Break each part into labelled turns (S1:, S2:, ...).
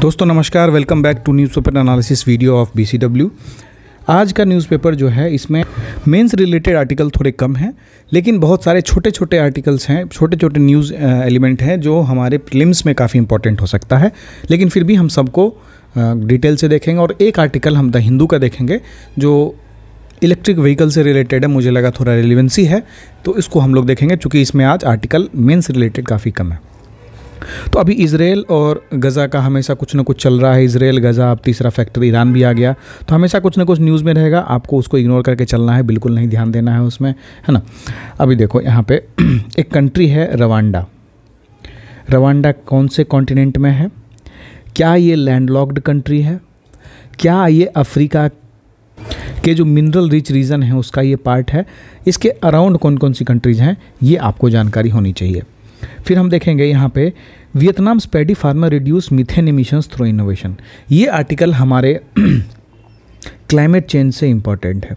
S1: दोस्तों नमस्कार welcome back to newspaper analysis video of BCW आज का न्यूज़पेपर जो है इसमें मेंस रिलेटेड आर्टिकल थोड़े कम हैं लेकिन बहुत सारे छोटे छोटे आर्टिकल्स हैं छोटे छोटे न्यूज़ एलिमेंट हैं जो हमारे प्रिलिम्स में काफ़ी इंपॉर्टेंट हो सकता है लेकिन फिर भी हम सबको डिटेल से देखेंगे और एक आर्टिकल हम द हिंदू का देखेंगे जो इलेक्ट्रिक व्हीकल से रिलेटेड है मुझे लगा थोड़ा रिलिवेंसी है तो इसको हम लोग देखेंगे चूँकि इसमें आज आर्टिकल मेन्स रिलेटेड काफ़ी कम है तो अभी इसराइल और गज़ा का हमेशा कुछ ना कुछ चल रहा है इसराइल गज़ा अब तीसरा फैक्टर ईरान भी आ गया तो हमेशा कुछ ना कुछ न्यूज़ में रहेगा आपको उसको इग्नोर करके चलना है बिल्कुल नहीं ध्यान देना है उसमें है ना अभी देखो यहाँ पे एक कंट्री है रवांडा रवांडा कौन से कॉन्टिनेंट में है क्या ये लैंडलॉक्ड कंट्री है क्या ये अफ्रीका के जो मिनरल रिच रीजन है उसका ये पार्ट है इसके अराउंड कौन कौन सी कंट्रीज हैं ये आपको जानकारी होनी चाहिए फिर हम देखेंगे यहाँ पे वियतनाम स्पेडी farmer reduce methane emissions through innovation ये आर्टिकल हमारे क्लाइमेट चेंज से इम्पॉर्टेंट है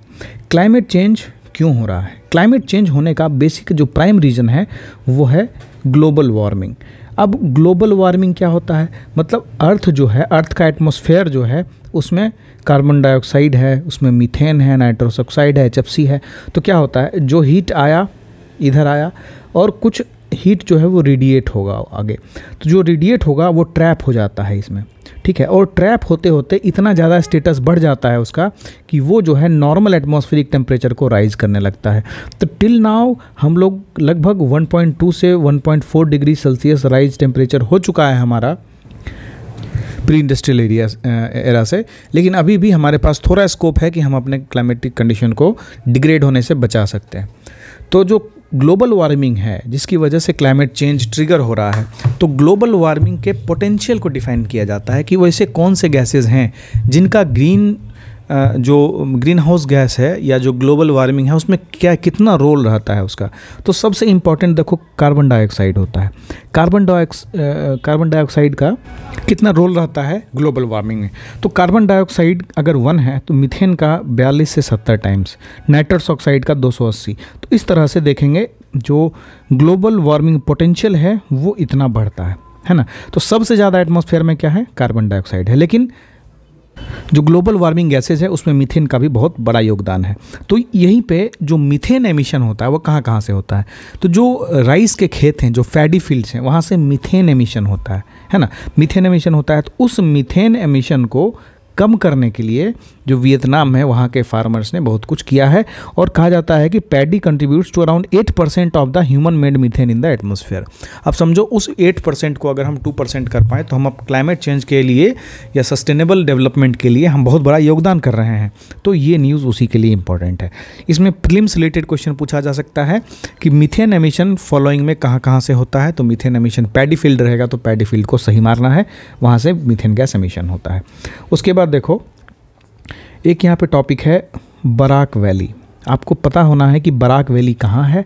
S1: क्लाइमेट चेंज क्यों हो रहा है क्लाइमेट चेंज होने का बेसिक जो प्राइम रीज़न है वो है ग्लोबल वार्मिंग अब ग्लोबल वार्मिंग क्या होता है मतलब अर्थ जो है अर्थ का एटमोसफेयर जो है उसमें कार्बन डाइऑक्साइड है उसमें मीथेन है नाइट्रोस ऑक्साइड है एच है तो क्या होता है जो हीट आया इधर आया और कुछ हीट जो है वो रेडिएट होगा आगे तो जो रेडिएट होगा वो ट्रैप हो जाता है इसमें ठीक है और ट्रैप होते होते इतना ज़्यादा स्टेटस बढ़ जाता है उसका कि वो जो है नॉर्मल एटमॉस्फेरिक टेम्परेचर को राइज करने लगता है तो टिल नाउ हम लोग लगभग 1.2 से 1.4 डिग्री सेल्सियस राइज टेम्परेचर हो चुका है हमारा प्री इंडस्ट्रियल एरिया एरा से लेकिन अभी भी हमारे पास थोड़ा स्कोप है कि हम अपने क्लाइमेटिक कंडीशन को डिग्रेड होने से बचा सकते हैं तो जो ग्लोबल वार्मिंग है जिसकी वजह से क्लाइमेट चेंज ट्रिगर हो रहा है तो ग्लोबल वार्मिंग के पोटेंशियल को डिफाइन किया जाता है कि वैसे कौन से गैसेज हैं जिनका ग्रीन जो ग्रीन हाउस गैस है या जो ग्लोबल वार्मिंग है उसमें क्या कितना रोल रहता है उसका तो सबसे इम्पॉर्टेंट देखो कार्बन डाइऑक्साइड होता है कार्बन डाइऑक्स कार्बन डाइऑक्साइड का कितना रोल रहता है ग्लोबल वार्मिंग में तो कार्बन डाइऑक्साइड अगर वन है तो मिथेन का बयालीस से सत्तर टाइम्स नाइट्रस ऑक्साइड का दो तो इस तरह से देखेंगे जो ग्लोबल वार्मिंग पोटेंशियल है वो इतना बढ़ता है है ना तो सबसे ज़्यादा एटमॉस्फेयर में क्या है कार्बन डाइऑक्साइड है लेकिन जो ग्लोबल वार्मिंग गैसेज है उसमें मीथेन का भी बहुत बड़ा योगदान है तो यहीं पे जो मीथेन एमिशन होता है वो कहाँ कहाँ से होता है तो जो राइस के खेत हैं जो फैडी फील्ड्स हैं वहाँ से मीथेन एमिशन होता है है ना मीथेन एमिशन होता है तो उस मीथेन एमिशन को कम करने के लिए जो वियतनाम है वहाँ के फार्मर्स ने बहुत कुछ किया है और कहा जाता है कि paddy contributes to around eight percent of the human made methane in the atmosphere अब समझो उस एट परसेंट को अगर हम टू परसेंट कर पाएँ तो हम अब क्लाइमेट चेंज के लिए या सस्टेनेबल डेवलपमेंट के लिए हम बहुत बड़ा योगदान कर रहे हैं तो ये न्यूज़ उसी के लिए इंपॉर्टेंट है इसमें फिल्म रिलेटेड क्वेश्चन पूछा जा सकता है कि मिथेन एमिशन फॉलोइंग में कहाँ कहाँ से होता है तो मिथेन एमिशन पैडी फील्ड रहेगा तो पैडी फील्ड को सही मारना है वहाँ से मिथेन गैस एमिशन होता है उसके बाद देखो एक यहाँ पे टॉपिक है बराक वैली आपको पता होना है कि बराक वैली कहाँ है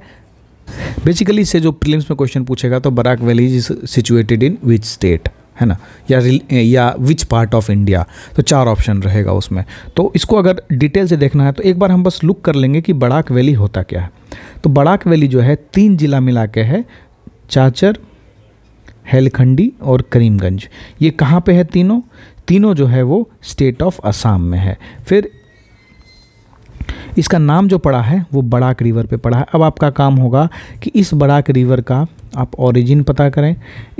S1: बेसिकली इससे जो प्रीलिम्स में क्वेश्चन पूछेगा तो Barak valley is situated in which state है ना या या विच पार्ट ऑफ इंडिया तो चार ऑप्शन रहेगा उसमें तो इसको अगर डिटेल से देखना है तो एक बार हम बस लुक कर लेंगे कि बड़ाक वैली होता क्या है तो बड़ाक वैली जो है तीन ज़िला मिला के है चाचर हेलखंडी और करीमगंज ये कहाँ पे है तीनों तीनों जो है वो स्टेट ऑफ असम में है फिर इसका नाम जो पड़ा है वो बड़ाक रिवर पे पड़ा है अब आपका काम होगा कि इस बड़ाक रिवर का आप ओरिजिन पता करें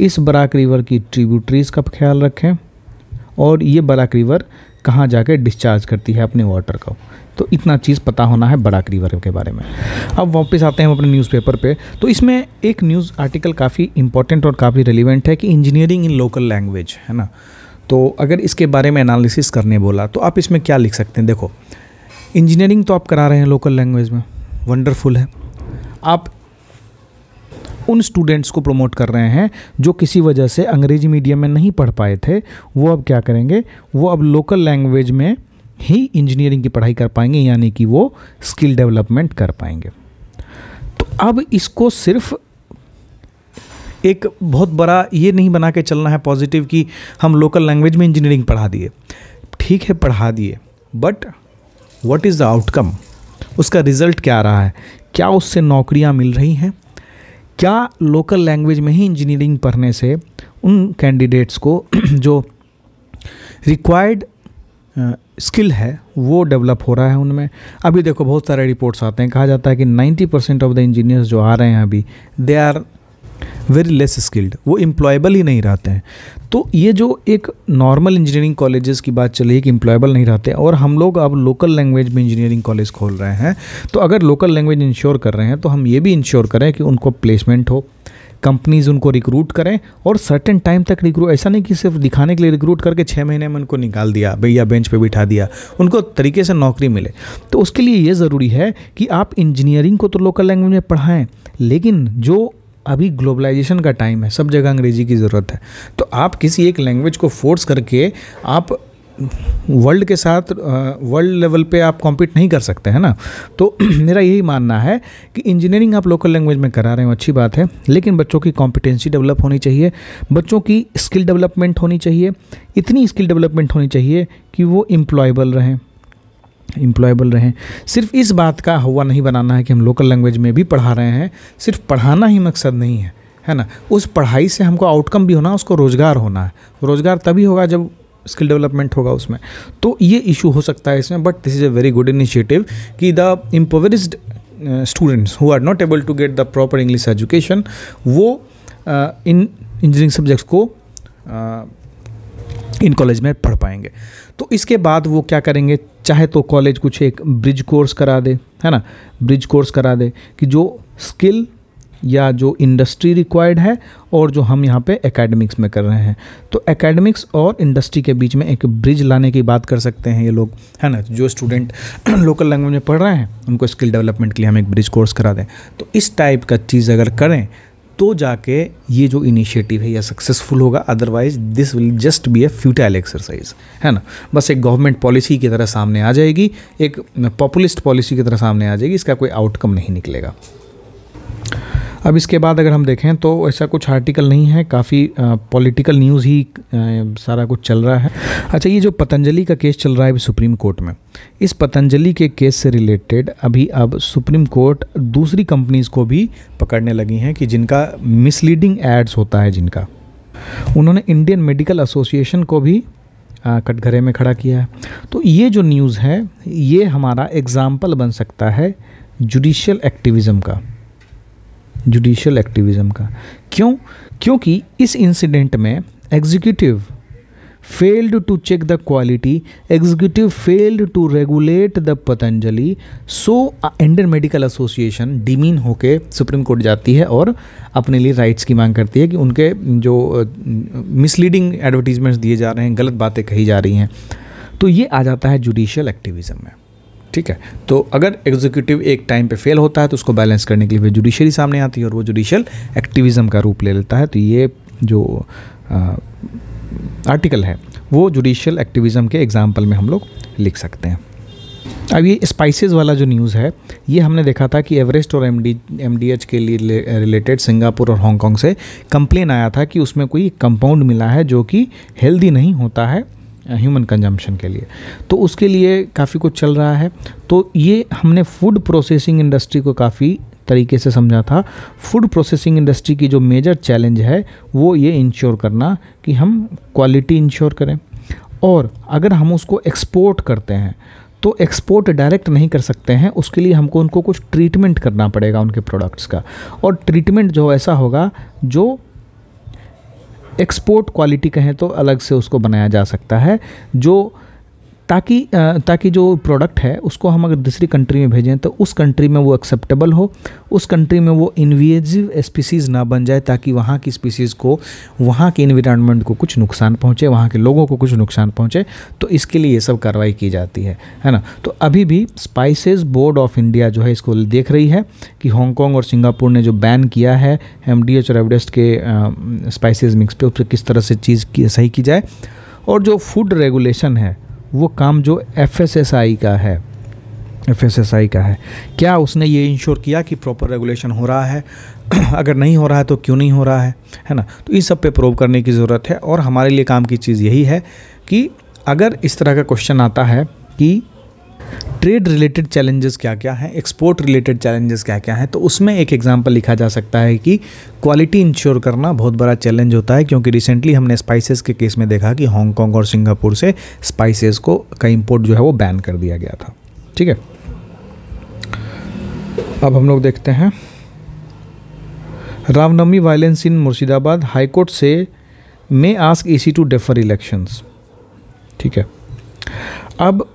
S1: इस बड़ाक रिवर की ट्रिब्यूटरीज का ख्याल रखें और ये बड़ाक रिवर कहाँ जाकर डिस्चार्ज करती है अपने वाटर को तो इतना चीज़ पता होना है बड़ाक रिवर के बारे में अब वापस आते हैं अपने न्यूज़पेपर पे तो इसमें एक न्यूज़ आर्टिकल काफ़ी इंपॉर्टेंट और काफ़ी रेलिवेंट है कि इंजीनियरिंग इन लोकल लैंग्वेज है ना तो अगर इसके बारे में एनालिसिस करने बोला तो आप इसमें क्या लिख सकते हैं देखो इंजीनियरिंग तो आप करा रहे हैं लोकल लैंग्वेज में वंडरफुल है आप उन स्टूडेंट्स को प्रमोट कर रहे हैं जो किसी वजह से अंग्रेजी मीडियम में नहीं पढ़ पाए थे वो अब क्या करेंगे वो अब लोकल लैंग्वेज में ही इंजीनियरिंग की पढ़ाई कर पाएंगे यानी कि वो स्किल डेवलपमेंट कर पाएंगे तो अब इसको सिर्फ एक बहुत बड़ा ये नहीं बना के चलना है पॉजिटिव कि हम लोकल लैंग्वेज में इंजीनियरिंग पढ़ा दिए ठीक है पढ़ा दिए but what is the outcome उसका रिज़ल्ट क्या रहा है क्या उससे नौकरियाँ मिल रही हैं क्या लोकल लैंग्वेज में ही इंजीनियरिंग पढ़ने से उन कैंडिडेट्स को जो रिक्वायर्ड स्किल है वो डेवलप हो रहा है उनमें अभी देखो बहुत सारे रिपोर्ट्स आते हैं कहा जाता है कि 90 परसेंट ऑफ द इंजीनियर्स जो आ रहे हैं अभी they are very less skilled वो इम्प्लॉयबल ही नहीं रहते हैं तो ये जो एक नॉर्मल इंजीनियरिंग कॉलेजेस की बात चली है कि इम्प्लॉयबल नहीं रहते हैं और हम लोग अब लोकल लैंग्वेज में इंजीनियरिंग कॉलेज खोल रहे हैं तो अगर लोकल लैंग्वेज इंश्योर कर रहे हैं तो हम ये भी इंश्योर करें कि उनको प्लेसमेंट हो कंपनीज उनको रिक्रूट करें और सर्टेन टाइम तक रिक्रूट ऐसा नहीं कि सिर्फ दिखाने के लिए रिक्रूट करके छः महीने में उनको निकाल दिया भैया बेंच पे बिठा दिया उनको तरीके से नौकरी मिले तो उसके लिए ये ज़रूरी है कि आप इंजीनियरिंग को तो लोकल लैंग्वेज में पढ़ाएं लेकिन जो अभी ग्लोबलाइजेशन का टाइम है सब जगह अंग्रेजी की ज़रूरत है तो आप किसी एक लैंग्वेज को फोर्स करके आप वर्ल्ड के साथ वर्ल्ड लेवल पे आप कॉम्पीट नहीं कर सकते हैं ना तो मेरा यही मानना है कि इंजीनियरिंग आप लोकल लैंग्वेज में करा रहे हो अच्छी बात है लेकिन बच्चों की कॉम्पिटेंसी डेवलप होनी चाहिए बच्चों की स्किल डेवलपमेंट होनी चाहिए इतनी स्किल डेवलपमेंट होनी चाहिए कि वो एम्प्लॉयबल रहें इम्प्लॉयबल रहें सिर्फ इस बात का हवा नहीं बनाना है कि हम लोकल लैंग्वेज में भी पढ़ा रहे हैं सिर्फ पढ़ाना ही मकसद नहीं है है ना उस पढ़ाई से हमको आउटकम भी होना उसको रोज़गार होना है रोज़गार तभी होगा जब स्किल डेवलपमेंट होगा उसमें तो ये इशू हो सकता है इसमें but this is a very good initiative कि the impoverished students who are not able to get the proper English education वो इन इंजीनियरिंग सब्जेक्ट्स को uh, इन कॉलेज में पढ़ पाएंगे तो इसके बाद वो क्या करेंगे चाहे तो कॉलेज कुछ एक ब्रिज कोर्स करा दे है ना ब्रिज कोर्स करा दे कि जो स्किल या जो इंडस्ट्री रिक्वायर्ड है और जो हम यहाँ पे एकेडमिक्स में कर रहे हैं तो एकेडमिक्स और इंडस्ट्री के बीच में एक ब्रिज लाने की बात कर सकते हैं ये लोग है ना जो स्टूडेंट लोकल लैंग्वेज में पढ़ रहे हैं उनको स्किल डेवलपमेंट के लिए हम एक ब्रिज कोर्स करा दें तो इस टाइप का चीज़ अगर करें तो जाके ये जो इनिशिएटिव है यह सक्सेसफुल होगा otherwise this will just be a futile exercise है ना बस एक गवर्नमेंट पॉलिसी की तरह सामने आ जाएगी एक पॉपुलिस्ट पॉलिसी की तरह सामने आ जाएगी इसका कोई आउटकम नहीं निकलेगा अब इसके बाद अगर हम देखें तो ऐसा कुछ आर्टिकल नहीं है काफ़ी पॉलिटिकल न्यूज़ ही आ, सारा कुछ चल रहा है अच्छा ये जो पतंजलि का केस चल रहा है अभी सुप्रीम कोर्ट में इस पतंजलि के केस से रिलेटेड अभी अब सुप्रीम कोर्ट दूसरी कंपनीज़ को भी पकड़ने लगी हैं कि जिनका मिसलीडिंग एड्स होता है जिनका उन्होंने इंडियन मेडिकल एसोसिएशन को भी कटघरे में खड़ा किया है तो ये जो न्यूज़ है ये हमारा एग्ज़ाम्पल बन सकता है जुडिशल एक्टिविज़म का जुडिशल एक्टिविज़म का क्यों क्योंकि इस इंसिडेंट में executive failed to check the quality executive failed to regulate the Patanjali so Indian Medical Association डिमीन होके सुप्रीम कोर्ट जाती है और अपने लिए राइट्स की मांग करती है कि उनके जो मिसलीडिंग uh, एडवर्टीजमेंट्स दिए जा रहे हैं गलत बातें कही जा रही हैं तो ये आ जाता है जुडिशियल एक्टिविज़म में ठीक है तो अगर एग्जीक्यूटिव एक टाइम पे फेल होता है तो उसको बैलेंस करने के लिए जुडिशरी सामने आती है और वो जुडिशल एक्टिविज़म का रूप ले लेता है तो ये जो आ, आर्टिकल है वो जुडिशल एक्टिविज़म के एग्ज़ाम्पल में हम लोग लिख सकते हैं अब ये स्पाइसेस वाला जो न्यूज़ है ये हमने देखा था कि एवरेस्ट और M D M D H के लिए रिलेटेड सिंगापुर और हांगकॉन्ग से कंप्लेन आया था कि उसमें कोई कंपाउंड मिला है जो कि हेल्दी नहीं होता है ह्यूमन कंजम्पशन के लिए तो उसके लिए काफ़ी कुछ चल रहा है तो ये हमने फूड प्रोसेसिंग इंडस्ट्री को काफ़ी तरीके से समझा था फूड प्रोसेसिंग इंडस्ट्री की जो मेजर चैलेंज है वो ये इंश्योर करना कि हम क्वालिटी इंश्योर करें और अगर हम उसको एक्सपोर्ट करते हैं तो एक्सपोर्ट डायरेक्ट नहीं कर सकते हैं उसके लिए हमको उनको कुछ ट्रीटमेंट करना पड़ेगा उनके प्रोडक्ट्स का और ट्रीटमेंट जो ऐसा होगा जो एक्सपोर्ट क्वालिटी कहें तो अलग से उसको बनाया जा सकता है जो ताकि ताकि जो प्रोडक्ट है उसको हम अगर दूसरी कंट्री में भेजें तो उस कंट्री में वो एक्सेप्टेबल हो उस कंट्री में वो इन्वेजिव स्पीसीज़ ना बन जाए ताकि वहाँ की स्पीसीज़ को वहाँ के इन्वायरमेंट को कुछ नुकसान पहुँचे वहाँ के लोगों को कुछ नुकसान पहुँचे तो इसके लिए ये सब कार्रवाई की जाती है है ना तो अभी भी स्पाइसेस बोर्ड ऑफ इंडिया जो है इसको देख रही है कि हांगकॉन्ग और सिंगापुर ने जो बैन किया है एम और एवडेस्ट के स्पाइसिस मिक्स पे उस पर किस तरह से चीज़ की, सही की जाए और जो फूड रेगुलेशन है वो काम जो एफ का है एफ का है क्या उसने ये इंश्योर किया कि प्रॉपर रेगुलेशन हो रहा है अगर नहीं हो रहा है तो क्यों नहीं हो रहा है है ना तो इस सब पे प्रूव करने की ज़रूरत है और हमारे लिए काम की चीज़ यही है कि अगर इस तरह का क्वेश्चन आता है कि ट्रेड रिलेटेड चैलेंजेस क्या क्या हैं एक्सपोर्ट रिलेटेड चैलेंजेस क्या क्या हैं तो उसमें एक एग्जाम्पल लिखा जा सकता है कि क्वालिटी इंश्योर करना बहुत बड़ा चैलेंज होता है क्योंकि रिसेंटली हमने स्पाइसेस के केस में देखा कि हांगकॉन्ग और सिंगापुर से स्पाइसेस को का इम्पोर्ट जो है वो बैन कर दिया गया था ठीक है अब हम लोग देखते हैं Ramnavami violence in Murshidabad high court से may ask E C to defer elections ठीक है अब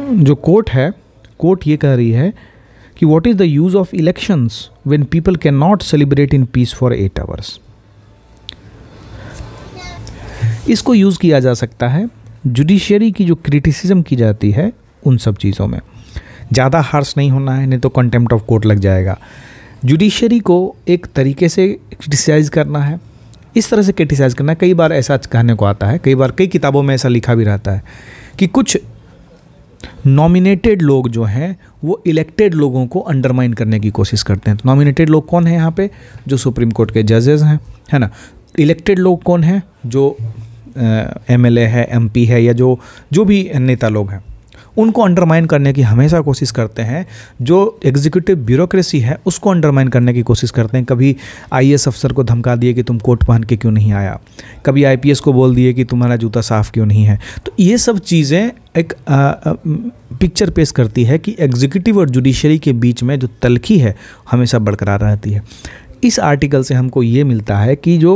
S1: जो कोर्ट है कोर्ट ये कह रही है कि what is the use of elections when people can not celebrate in peace for eight hours इसको यूज़ किया जा सकता है जुडिशरी की जो क्रिटिसिज्म की जाती है उन सब चीज़ों में ज़्यादा हार्श नहीं होना है नहीं तो कंटेम्प्ट ऑफ कोर्ट लग जाएगा जुडिशरी को एक तरीके से क्रिटिसाइज करना है इस तरह से क्रिटिसाइज करना है कई बार ऐसा कहने को आता है कई बार कई किताबों में ऐसा लिखा भी रहता है कि कुछ नॉमिनेटेड लोग जो हैं वो इलेक्टेड लोगों को अंडरमाइन करने की कोशिश करते हैं तो नॉमिनेटेड लोग कौन है यहाँ पे जो सुप्रीम कोर्ट के जजेज़ हैं है ना इलेक्टेड लोग कौन हैं जो एम uh, है एम है या जो जो भी नेता लोग हैं उनको अंडरमाइन करने की हमेशा कोशिश करते हैं जो एग्जीक्यूटिव ब्यूरोक्रेसी है उसको अंडरमाइन करने की कोशिश करते हैं कभी आई अफसर को धमका दिए कि तुम कोट पहन के क्यों नहीं आया कभी आई को बोल दिए कि तुम्हारा जूता साफ़ क्यों नहीं है तो ये सब चीज़ें एक पिक्चर पेश करती है कि एग्जीक्यूटिव और जुडिशरी के बीच में जो तलखी है हमेशा बरकरार रहती है इस आर्टिकल से हमको ये मिलता है कि जो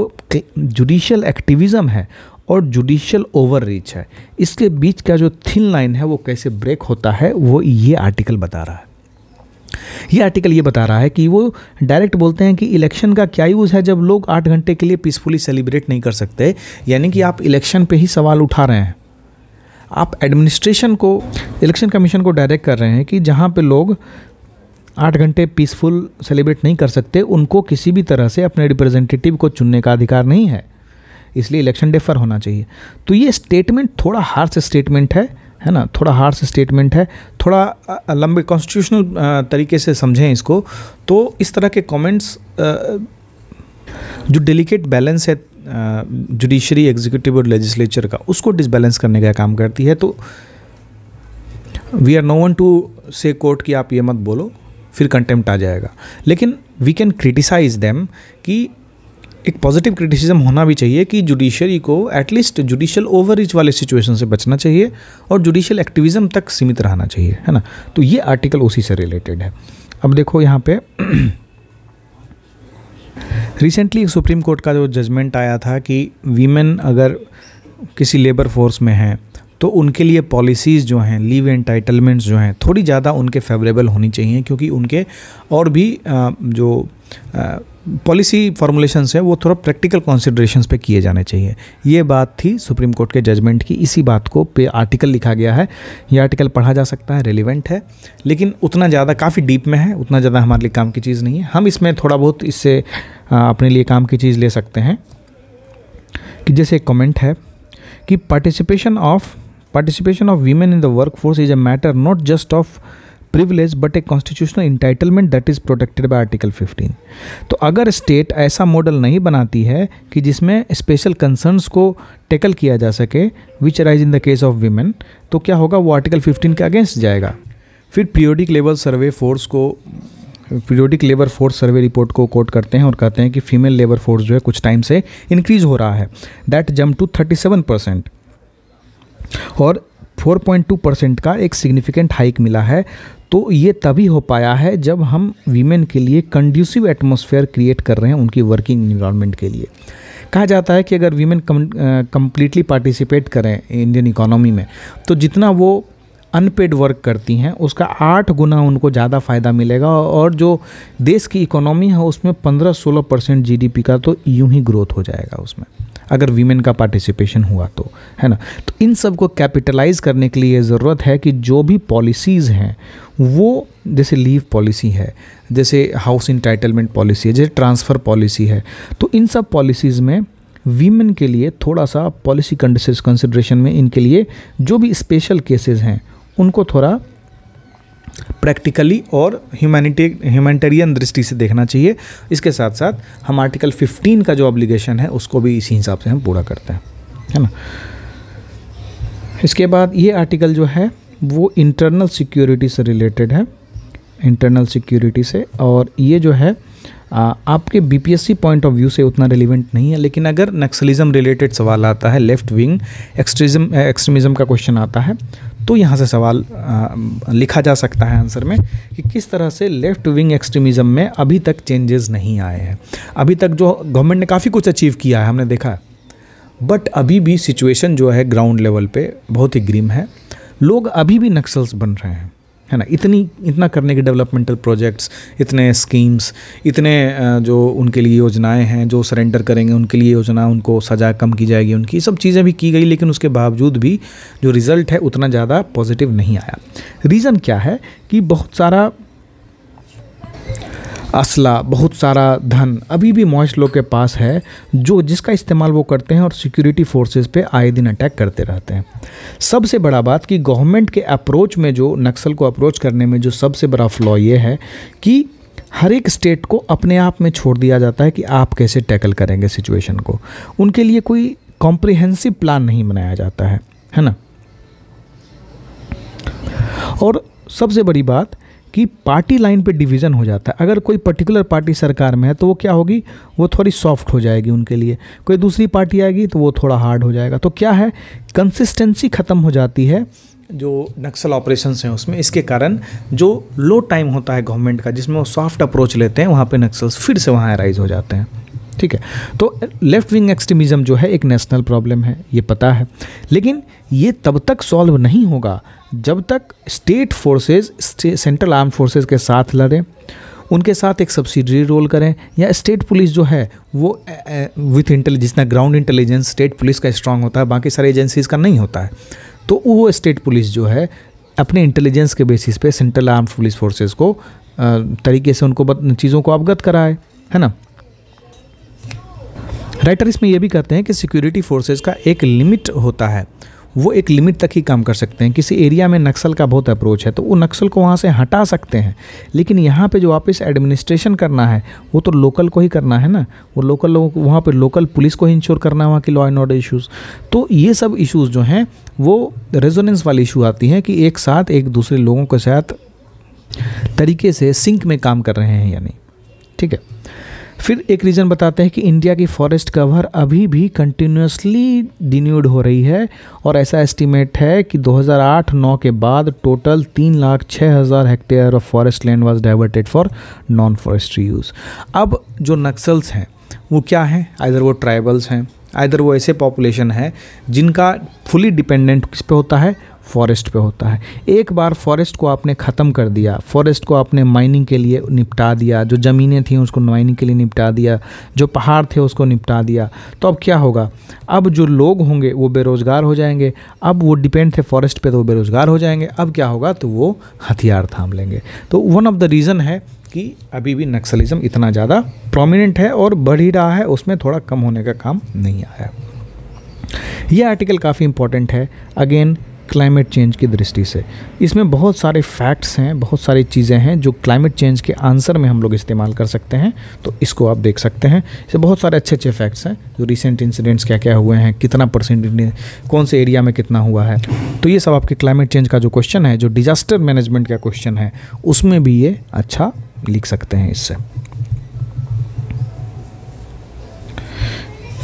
S1: जुडिशल एक्टिविज़म है और जुडिशियल ओवर रीच है इसके बीच का जो थिन लाइन है वो कैसे ब्रेक होता है वो ये आर्टिकल बता रहा है ये आर्टिकल ये बता रहा है कि वो डायरेक्ट बोलते हैं कि इलेक्शन का क्या यूज़ है जब लोग आठ घंटे के लिए पीसफुली सेलिब्रेट नहीं कर सकते यानी कि आप इलेक्शन पे ही सवाल उठा रहे हैं आप एडमिनिस्ट्रेशन को इलेक्शन कमीशन को डायरेक्ट कर रहे हैं कि जहाँ पे लोग आठ घंटे पीसफुल सेलिब्रेट नहीं कर सकते उनको किसी भी तरह से अपने रिप्रेजेंटेटिव को चुनने का अधिकार नहीं है इसलिए इलेक्शन डेफर होना चाहिए तो ये स्टेटमेंट थोड़ा हार्श स्टेटमेंट है है ना थोड़ा हार्श स्टेटमेंट है थोड़ा लंबे कॉन्स्टिट्यूशनल तरीके से समझें इसको तो इस तरह के कमेंट्स जो डेलिकेट बैलेंस है जुडिशरी एग्जीक्यूटिव और लेजिस्लेचर का उसको डिसबैलेंस करने का काम करती है तो we are no one to say court कि आप ये मत बोलो फिर कंटेम्प्ट आ जाएगा लेकिन वी कैन क्रिटिसाइज देम कि एक पॉजिटिव क्रिटिसिज्म होना भी चाहिए कि जुडिशरी को एटलीस्ट जुडिशियल ओवररीच वाले सिचुएशन से बचना चाहिए और जुडिशियल एक्टिविज़म तक सीमित रहना चाहिए है ना तो ये आर्टिकल उसी से रिलेटेड है अब देखो यहाँ पे रिसेंटली सुप्रीम कोर्ट का जो जजमेंट आया था कि वीमेन अगर किसी लेबर फोर्स में हैं तो उनके लिए पॉलिसीज़ जो हैं लीव एंटाइटलमेंट्स जो हैं थोड़ी ज़्यादा उनके फेवरेबल होनी चाहिए क्योंकि उनके और भी जो पॉलिसी फॉर्मुलेशंस है वो थोड़ा प्रैक्टिकल कॉन्सिड्रेशन पे किए जाने चाहिए ये बात थी सुप्रीम कोर्ट के जजमेंट की इसी बात को पे आर्टिकल लिखा गया है ये आर्टिकल पढ़ा जा सकता है रेलिवेंट है लेकिन उतना ज़्यादा काफ़ी डीप में है उतना ज़्यादा हमारे लिए काम की चीज़ नहीं है हम इसमें थोड़ा बहुत इससे अपने लिए काम की चीज़ ले सकते हैं कि जैसे एक कमेंट है कि participation of participation of women in the work force is a matter not just of privilege but a constitutional entitlement that is protected by article 15 तो अगर स्टेट ऐसा मॉडल नहीं बनाती है कि जिसमें स्पेशल कंसर्न्स को टेकल किया जा सके which rise in the case of women तो क्या होगा वो आर्टिकल 15 के अगेंस्ट जाएगा फिर पीरियोडिक लेवल सर्वे फोर्स को periodic labour force survey report को कोट करते हैं और कहते हैं कि फीमेल लेबर फोर्स जो है कुछ टाइम से इंक्रीज हो रहा है that jump to thirty seven percent और 4.2 परसेंट का एक सिग्निफिकेंट हाइक मिला है तो ये तभी हो पाया है जब हम वीमेन के लिए कंड्यूसिव एटमोसफेयर क्रिएट कर रहे हैं उनकी वर्किंग इन्वायरमेंट के लिए कहा जाता है कि अगर वीमेन कम्प्लीटली पार्टिसिपेट करें इंडियन इकोनॉमी में तो जितना वो अनपेड वर्क करती हैं उसका आठ गुना उनको ज़्यादा फ़ायदा मिलेगा और जो देश की इकोनॉमी है उसमें पंद्रह सोलह परसेंट जी का तो यूँ ही ग्रोथ हो जाएगा उसमें अगर वीमेन का पार्टिसिपेशन हुआ तो है ना तो इन सब को कैपिटलाइज करने के लिए ज़रूरत है कि जो भी पॉलिसीज़ हैं वो जैसे लीव पॉलिसी है जैसे हाउस इंटाइटलमेंट पॉलिसी है जैसे ट्रांसफ़र पॉलिसी है तो इन सब पॉलिसीज़ में वीमेन के लिए थोड़ा सा पॉलिसी कंसिड्रेशन में इनके लिए जो भी स्पेशल केसेज़ हैं उनको थोड़ा प्रैक्टिकली और ह्यूमैनिटी ह्यूमैनिटेरियन दृष्टि से देखना चाहिए इसके साथ साथ हम आर्टिकल 15 का जो ऑब्लिगेशन है उसको भी इसी हिसाब से हम पूरा करते हैं है ना इसके बाद ये आर्टिकल जो है वो इंटरनल सिक्योरिटी से रिलेटेड है इंटरनल सिक्योरिटी से और ये जो है आपके बीपीएससी पॉइंट ऑफ व्यू से उतना रिलेवेंट नहीं है लेकिन अगर नक्सलिज्म रिलेटेड सवाल आता है लेफ्ट विंग एक्सट्रीजम एक्सट्रीमिज़म का क्वेश्चन आता है तो यहाँ से सवाल आ, लिखा जा सकता है आंसर में कि किस तरह से लेफ्ट विंग एक्सट्रीमिज्म में अभी तक चेंजेस नहीं आए हैं अभी तक जो गवर्नमेंट ने काफ़ी कुछ अचीव किया है हमने देखा बट अभी भी सिचुएशन जो है ग्राउंड लेवल पे बहुत ही ग्रीम है लोग अभी भी नक्सल्स बन रहे हैं है ना इतनी इतना करने के डेवलपमेंटल प्रोजेक्ट्स इतने स्कीम्स इतने जो उनके लिए योजनाएं हैं जो सरेंडर करेंगे उनके लिए योजना उनको सजा कम की जाएगी उनकी सब चीज़ें भी की गई लेकिन उसके बावजूद भी जो रिज़ल्ट है उतना ज़्यादा पॉजिटिव नहीं आया रीज़न क्या है कि बहुत सारा असला बहुत सारा धन अभी भी मॉइस लोग के पास है जो जिसका इस्तेमाल वो करते हैं और सिक्योरिटी फोर्सेस पे आए दिन अटैक करते रहते हैं सबसे बड़ा बात कि गवर्नमेंट के अप्रोच में जो नक्सल को अप्रोच करने में जो सबसे बड़ा फ्लॉ ये है कि हर एक स्टेट को अपने आप में छोड़ दिया जाता है कि आप कैसे टैकल करेंगे सिचुएशन को उनके लिए कोई कॉम्प्रिहेंसिव प्लान नहीं बनाया जाता है है ना और सबसे बड़ी बात कि पार्टी लाइन पे डिवीज़न हो जाता है अगर कोई पर्टिकुलर पार्टी सरकार में है तो वो क्या होगी वो थोड़ी सॉफ्ट हो जाएगी उनके लिए कोई दूसरी पार्टी आएगी तो वो थोड़ा हार्ड हो जाएगा तो क्या है कंसिस्टेंसी ख़त्म हो जाती है जो नक्सल ऑपरेशन हैं उसमें इसके कारण जो लो टाइम होता है गवर्नमेंट का जिसमें वो सॉफ्ट अप्रोच लेते हैं वहाँ पे नक्सल्स फिर से वहाँ राइज हो जाते हैं ठीक है तो लेफ्ट विंग एक्सट्रीमिज़म जो है एक नेशनल प्रॉब्लम है ये पता है लेकिन ये तब तक सॉल्व नहीं होगा जब तक state forces central arm forces के साथ लड़ें उनके साथ एक सब्सिडरी रोल करें या स्टेट पुलिस जो है वो विथ इंटेलिजेंस जितना ग्राउंड इंटेलिजेंस स्टेट पुलिस का स्ट्रांग होता है बाकी सारे एजेंसीज़ का नहीं होता है तो वो स्टेट पुलिस जो है अपने इंटेलिजेंस के बेसिस पे सेंट्रल आर्म पुलिस फोर्सेस को तरीके से उनको चीज़ों को अवगत कराए है ना राइटर इसमें यह भी कहते हैं कि सिक्योरिटी फोर्सेज का एक लिमिट होता है वो एक लिमिट तक ही काम कर सकते हैं किसी एरिया में नक्सल का बहुत अप्रोच है तो वो नक्सल को वहाँ से हटा सकते हैं लेकिन यहाँ पे जो वापस एडमिनिस्ट्रेशन करना है वो तो लोकल को ही करना है ना वो लोकल लोगों को वहाँ पर लोकल पुलिस को ही इंश्योर करना है वहाँ की लॉ एंड ऑर्डर इशूज़ तो ये सब इशूज़ जो हैं वो रेजोनेंस वाली इशू आती हैं कि एक साथ एक दूसरे लोगों के साथ तरीके से सिंक में काम कर रहे हैं यानी ठीक है फिर एक रीज़न बताते हैं कि इंडिया की फॉरेस्ट कवर अभी भी कंटिन्यूसली डिन्यूड हो रही है और ऐसा एस्टिमेट है कि 2008-9 के बाद टोटल तीन लाख छः हज़ार hectare of forest land was diverted for non forestry use अब जो नक्सल्स हैं वो क्या हैं इधर वो ट्राइबल्स हैं इधर वो ऐसे पॉपुलेशन है जिनका फुली डिपेंडेंट किस पे होता है फॉरेस्ट पे होता है एक बार फॉरेस्ट को आपने ख़त्म कर दिया फॉरेस्ट को आपने माइनिंग के लिए निपटा दिया जो ज़मीनें थी उसको माइनिंग के लिए निपटा दिया जो पहाड़ थे उसको निपटा दिया तो अब क्या होगा अब जो लोग होंगे वो बेरोज़गार हो जाएंगे अब वो डिपेंड थे फॉरेस्ट पर तो वो बेरोज़गार हो जाएंगे अब क्या होगा तो वो हथियार थाम लेंगे तो वन ऑफ द रीज़न है कि अभी भी नक्सलिज़म इतना ज़्यादा प्रोमिनेंट है और बढ़ ही रहा है उसमें थोड़ा कम होने का काम नहीं आया ये आर्टिकल काफ़ी इंपॉर्टेंट है अगेन क्लाइमेट चेंज की दृष्टि से इसमें बहुत सारे फैक्ट्स हैं बहुत सारी चीज़ें हैं जो क्लाइमेट चेंज के आंसर में हम लोग इस्तेमाल कर सकते हैं तो इसको आप देख सकते हैं इससे बहुत सारे अच्छे अच्छे फैक्ट्स हैं जो रिसेंट इंसिडेंट्स क्या क्या हुए हैं कितना परसेंट कौन से एरिया में कितना हुआ है तो ये सब आपके क्लाइमेट चेंज का जो क्वेश्चन है जो डिजास्टर मैनेजमेंट का क्वेश्चन है उसमें भी ये अच्छा लिख सकते हैं इससे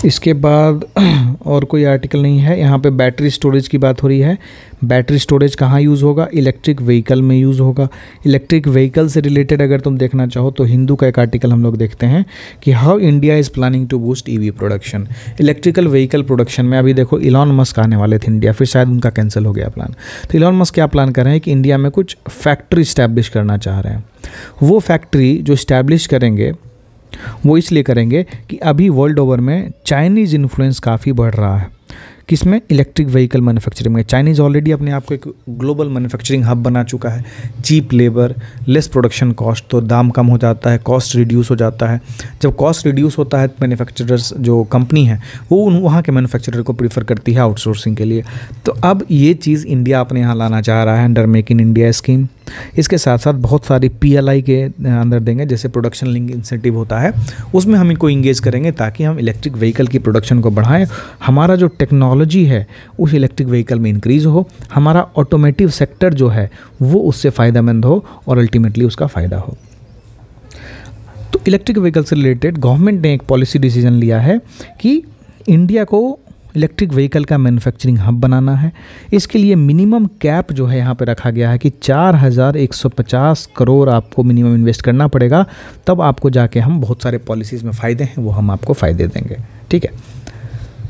S1: इसके बाद और कोई आर्टिकल नहीं है यहाँ पे बैटरी स्टोरेज की बात हो रही है बैटरी स्टोरेज कहाँ यूज़ होगा इलेक्ट्रिक व्हीकल में यूज़ होगा इलेक्ट्रिक व्हीकल से रिलेटेड अगर तुम देखना चाहो तो हिंदू का एक आर्टिकल हम लोग देखते हैं कि how India is planning to boost e production electrical vehicle production में अभी देखो इलॉन मस्क आने वाले थे इंडिया फिर शायद उनका कैंसिल हो गया प्लान तो इलॉन मस्क क्या प्लान कर रहे हैं कि इंडिया में कुछ फैक्ट्री इस्टेब्लिश करना चाह रहे हैं वो फैक्ट्री जो इस्टेब्लिश करेंगे वो इसलिए करेंगे कि अभी वर्ल्ड ओवर में चाइनीज़ इन्फ्लुएंस काफ़ी बढ़ रहा है किसमें इलेक्ट्रिक व्हीकल मैन्युफैक्चरिंग में चाइनीज़ ऑलरेडी अपने आप को एक ग्लोबल मैन्युफैक्चरिंग हब बना चुका है cheap labour less production cost तो दाम कम हो जाता है कॉस्ट रिड्यूस हो जाता है जब कॉस्ट रिड्यूस होता है तो मैन्युफैक्चरर्स जो कंपनी है वो उन वहाँ के मैनुफैक्चरर को प्रीफर करती है आउटसोर्सिंग के लिए तो अब ये चीज़ इंडिया अपने यहाँ लाना चाह रहा है under make in India scheme इसके साथ साथ बहुत सारी पीएलआई के अंदर देंगे जैसे प्रोडक्शन लिंक इंसेंटिव होता है उसमें हम इनको इंगेज करेंगे ताकि हम इलेक्ट्रिक व्हीकल की प्रोडक्शन को बढ़ाएं हमारा जो टेक्नोलॉजी है उस इलेक्ट्रिक व्हीकल में इंक्रीज़ हो हमारा ऑटोमेटिव सेक्टर जो है वो उससे फ़ायदेमंद हो और अल्टीमेटली उसका फ़ायदा हो तो इलेक्ट्रिक व्हीकल से रिलेटेड गवर्नमेंट ने एक पॉलिसी डिसीजन लिया है कि इंडिया को इलेक्ट्रिक व्हीकल का मैन्युफैक्चरिंग हब बनाना है इसके लिए मिनिमम कैप जो है यहाँ पर रखा गया है कि 4150 करोड़ आपको मिनिमम इन्वेस्ट करना पड़ेगा तब आपको जाके हम बहुत सारे पॉलिसीज़ में फ़ायदे हैं वो हम आपको फ़ायदे देंगे ठीक है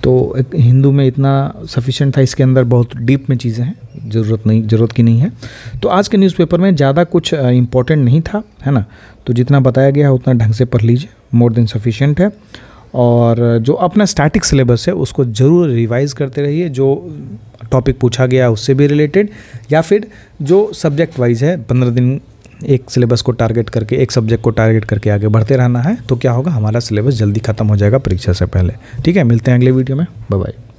S1: तो हिंदू में इतना सफिशेंट था इसके अंदर बहुत डीप में चीज़ें हैं ज़रूरत नहीं ज़रूरत की नहीं है तो आज के न्यूज़पेपर में ज़्यादा कुछ इम्पोर्टेंट नहीं था है ना तो जितना बताया गया है उतना ढंग से पढ़ लीजिए मोर देन सफिशेंट है और जो अपना स्टैटिक सिलेबस है उसको ज़रूर रिवाइज़ करते रहिए जो टॉपिक पूछा गया उससे भी रिलेटेड या फिर जो सब्जेक्ट वाइज है पंद्रह दिन एक सिलेबस को टारगेट करके एक सब्जेक्ट को टारगेट करके आगे बढ़ते रहना है तो क्या होगा हमारा सिलेबस जल्दी ख़त्म हो जाएगा परीक्षा से पहले ठीक है मिलते हैं अगले वीडियो में बाय